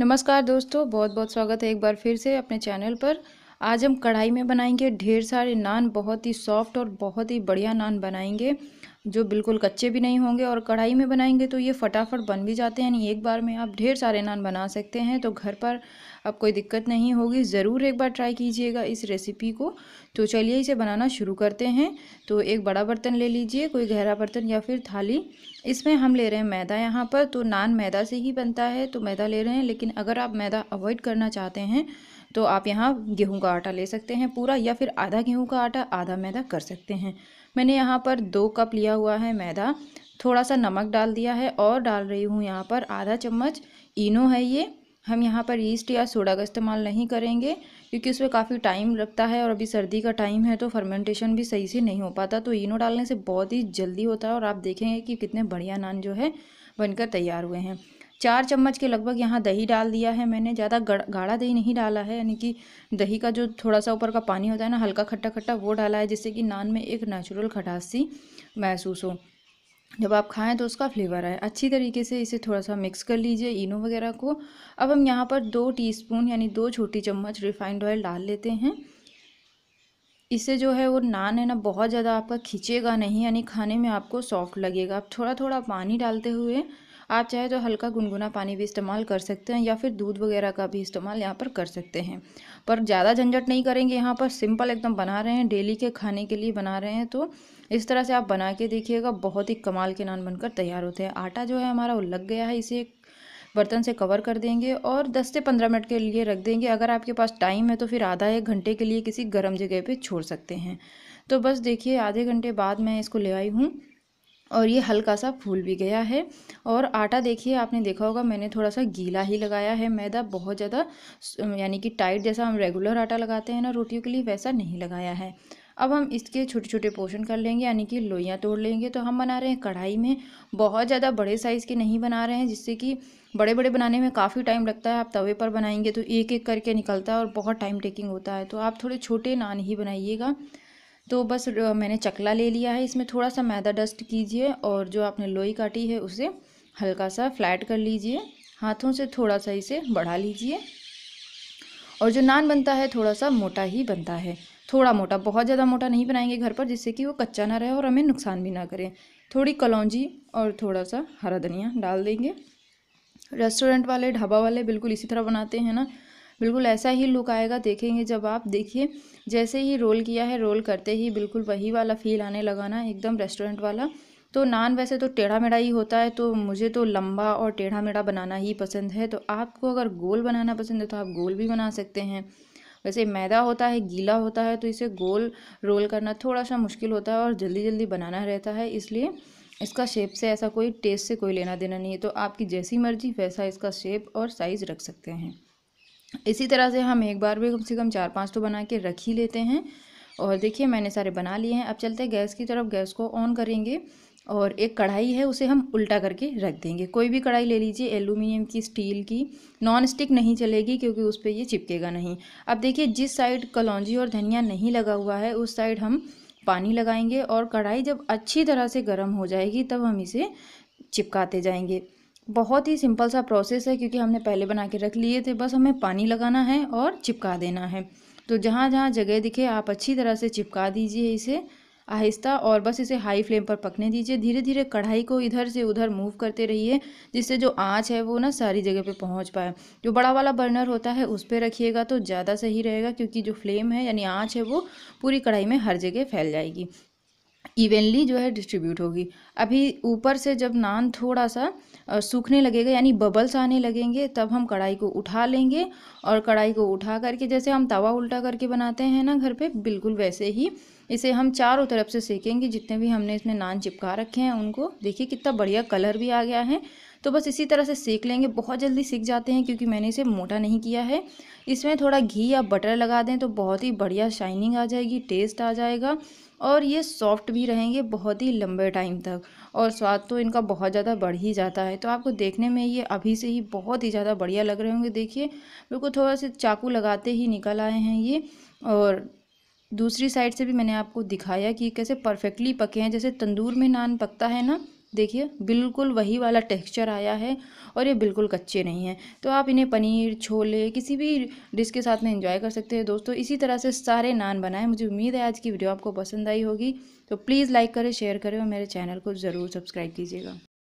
नमस्कार दोस्तों बहुत बहुत स्वागत है एक बार फिर से अपने चैनल पर आज हम कढ़ाई में बनाएंगे ढेर सारे नान बहुत ही सॉफ्ट और बहुत ही बढ़िया नान बनाएंगे जो बिल्कुल कच्चे भी नहीं होंगे और कढ़ाई में बनाएंगे तो ये फटाफट बन भी जाते हैं यानी एक बार में आप ढेर सारे नान बना सकते हैं तो घर पर अब कोई दिक्कत नहीं होगी ज़रूर एक बार ट्राई कीजिएगा इस रेसिपी को तो चलिए इसे बनाना शुरू करते हैं तो एक बड़ा बर्तन ले लीजिए कोई गहरा बर्तन या फिर थाली इसमें हम ले रहे हैं मैदा यहाँ पर तो नान मैदा से ही बनता है तो मैदा ले रहे हैं लेकिन अगर आप मैदा अवॉइड करना चाहते हैं तो आप यहाँ गेहूँ का आटा ले सकते हैं पूरा या फिर आधा गेहूँ का आटा आधा मैदा कर सकते हैं मैंने यहाँ पर दो कप लिया हुआ है मैदा थोड़ा सा नमक डाल दिया है और डाल रही हूँ यहाँ पर आधा चम्मच इनो है ये हम यहाँ पर ईस्ट या सोडा का इस्तेमाल नहीं करेंगे क्योंकि उसमें काफ़ी टाइम लगता है और अभी सर्दी का टाइम है तो फर्मेंटेशन भी सही से नहीं हो पाता तो इनो डालने से बहुत ही जल्दी होता है और आप देखेंगे कि कितने बढ़िया नान जो है बनकर तैयार हुए हैं चार चम्मच के लगभग यहाँ दही डाल दिया है मैंने ज़्यादा गाढ़ा दही नहीं डाला है यानी कि दही का जो थोड़ा सा ऊपर का पानी होता है ना हल्का खट्टा खट्टा वो डाला है जिससे कि नान में एक नेचुरल खटास सी महसूस हो जब आप खाएं तो उसका फ्लेवर आए अच्छी तरीके से इसे थोड़ा सा मिक्स कर लीजिए इनो वगैरह को अब हम यहाँ पर दो टी यानी दो छोटी चम्मच रिफाइंड ऑयल डाल लेते हैं इससे जो है वो नान है ना बहुत ज़्यादा आपका खींचेगा नहीं यानी खाने में आपको सॉफ्ट लगेगा आप थोड़ा थोड़ा पानी डालते हुए आप चाहे तो हल्का गुनगुना पानी भी इस्तेमाल कर सकते हैं या फिर दूध वगैरह का भी इस्तेमाल यहाँ पर कर सकते हैं पर ज़्यादा झंझट नहीं करेंगे यहाँ पर सिंपल एकदम बना रहे हैं डेली के खाने के लिए बना रहे हैं तो इस तरह से आप बना के देखिएगा बहुत ही कमाल के नान बनकर तैयार होते हैं आटा जो है हमारा वो लग गया है इसे बर्तन से कवर कर देंगे और 10 से 15 मिनट के लिए रख देंगे अगर आपके पास टाइम है तो फिर आधा एक घंटे के लिए किसी गर्म जगह पे छोड़ सकते हैं तो बस देखिए आधे घंटे बाद मैं इसको ले आई हूँ और ये हल्का सा फूल भी गया है और आटा देखिए आपने देखा होगा मैंने थोड़ा सा गीला ही लगाया है मैदा बहुत ज़्यादा यानी कि टाइट जैसा हम रेगुलर आटा लगाते हैं ना रोटियों के लिए वैसा नहीं लगाया है अब हम इसके छोटे छोटे पोर्शन कर लेंगे यानी कि लोइयाँ तोड़ लेंगे तो हम बना रहे हैं कढ़ाई में बहुत ज़्यादा बड़े साइज़ के नहीं बना रहे हैं जिससे कि बड़े बड़े बनाने में काफ़ी टाइम लगता है आप तवे पर बनाएंगे तो एक एक करके निकलता है और बहुत टाइम टेकिंग होता है तो आप थोड़े छोटे नान ही बनाइएगा तो बस मैंने चकला ले लिया है इसमें थोड़ा सा मैदा डस्ट कीजिए और जो आपने लोई काटी है उसे हल्का सा फ्लैट कर लीजिए हाथों से थोड़ा सा इसे बढ़ा लीजिए और जो नान बनता है थोड़ा सा मोटा ही बनता है थोड़ा मोटा बहुत ज़्यादा मोटा नहीं बनाएंगे घर पर जिससे कि वो कच्चा ना रहे और हमें नुकसान भी ना करें थोड़ी कलौजी और थोड़ा सा हरा धनिया डाल देंगे रेस्टोरेंट वाले ढाबा वाले बिल्कुल इसी तरह बनाते हैं ना बिल्कुल ऐसा ही लुक आएगा देखेंगे जब आप देखिए जैसे ही रोल किया है रोल करते ही बिल्कुल वही वाला फील आने लगा ना एकदम रेस्टोरेंट वाला तो नान वैसे तो टेढ़ा मेढ़ा ही होता है तो मुझे तो लंबा और टेढ़ा मेढ़ा बनाना ही पसंद है तो आपको अगर गोल बनाना पसंद है तो आप गोल भी बना सकते हैं वैसे मैदा होता है गीला होता है तो इसे गोल रोल करना थोड़ा सा मुश्किल होता है और जल्दी जल्दी बनाना रहता है इसलिए इसका शेप से ऐसा कोई टेस्ट से कोई लेना देना नहीं है तो आपकी जैसी मर्जी वैसा इसका शेप और साइज़ रख सकते हैं इसी तरह से हम एक बार भी कम से कम चार पाँच तो बना के रख ही लेते हैं और देखिए मैंने सारे बना लिए हैं अब चलते हैं गैस की तरफ गैस को ऑन करेंगे और एक कढ़ाई है उसे हम उल्टा करके रख देंगे कोई भी कढ़ाई ले लीजिए एलुमिनियम की स्टील की नॉन स्टिक नहीं चलेगी क्योंकि उस पर ये चिपकेगा नहीं अब देखिए जिस साइड कलौजी और धनिया नहीं लगा हुआ है उस साइड हम पानी लगाएंगे और कढ़ाई जब अच्छी तरह से गर्म हो जाएगी तब हम इसे चिपकाते जाएंगे बहुत ही सिंपल सा प्रोसेस है क्योंकि हमने पहले बना के रख लिए थे बस हमें पानी लगाना है और चिपका देना है तो जहाँ जहाँ जगह दिखे आप अच्छी तरह से चिपका दीजिए इसे आहिस्ता और बस इसे हाई फ्लेम पर पकने दीजिए धीरे धीरे कढ़ाई को इधर से उधर मूव करते रहिए जिससे जो आँच है वो ना सारी जगह पे पहुंच पाए जो बड़ा वाला बर्नर होता है उस पर रखिएगा तो ज़्यादा सही रहेगा क्योंकि जो फ्लेम है यानी आँच है वो पूरी कढ़ाई में हर जगह फैल जाएगी इवेनली जो है डिस्ट्रीब्यूट होगी अभी ऊपर से जब नान थोड़ा सा सूखने लगेगा यानी बबल्स आने लगेंगे तब हम कढ़ाई को उठा लेंगे और कढ़ाई को उठा करके जैसे हम तवा उल्टा करके बनाते हैं ना घर पे बिल्कुल वैसे ही इसे हम चारों तरफ से सेकेंगे जितने भी हमने इसमें नान चिपका रखे हैं उनको देखिए कितना बढ़िया कलर भी आ गया है तो बस इसी तरह से सेक लेंगे बहुत जल्दी सीख जाते हैं क्योंकि मैंने इसे मोटा नहीं किया है इसमें थोड़ा घी या बटर लगा दें तो बहुत ही बढ़िया शाइनिंग आ जाएगी टेस्ट आ जाएगा और ये सॉफ्ट भी रहेंगे बहुत ही लंबे टाइम तक और स्वाद तो इनका बहुत ज़्यादा बढ़ ही जाता है तो आपको देखने में ये अभी से ही बहुत ही ज़्यादा बढ़िया लग रहे होंगे देखिए बिल्कुल थोड़ा सा चाकू लगाते ही निकल आए हैं ये और दूसरी साइड से भी मैंने आपको दिखाया कि कैसे परफेक्टली पके हैं जैसे तंदूर में नान पकता है ना देखिए बिल्कुल वही वाला टेक्सचर आया है और ये बिल्कुल कच्चे नहीं हैं तो आप इन्हें पनीर छोले किसी भी डिश के साथ में इंजॉय कर सकते हैं दोस्तों इसी तरह से सारे नान बनाएं मुझे उम्मीद है आज की वीडियो आपको पसंद आई होगी तो प्लीज़ लाइक करें शेयर करें और मेरे चैनल को ज़रूर सब्सक्राइब कीजिएगा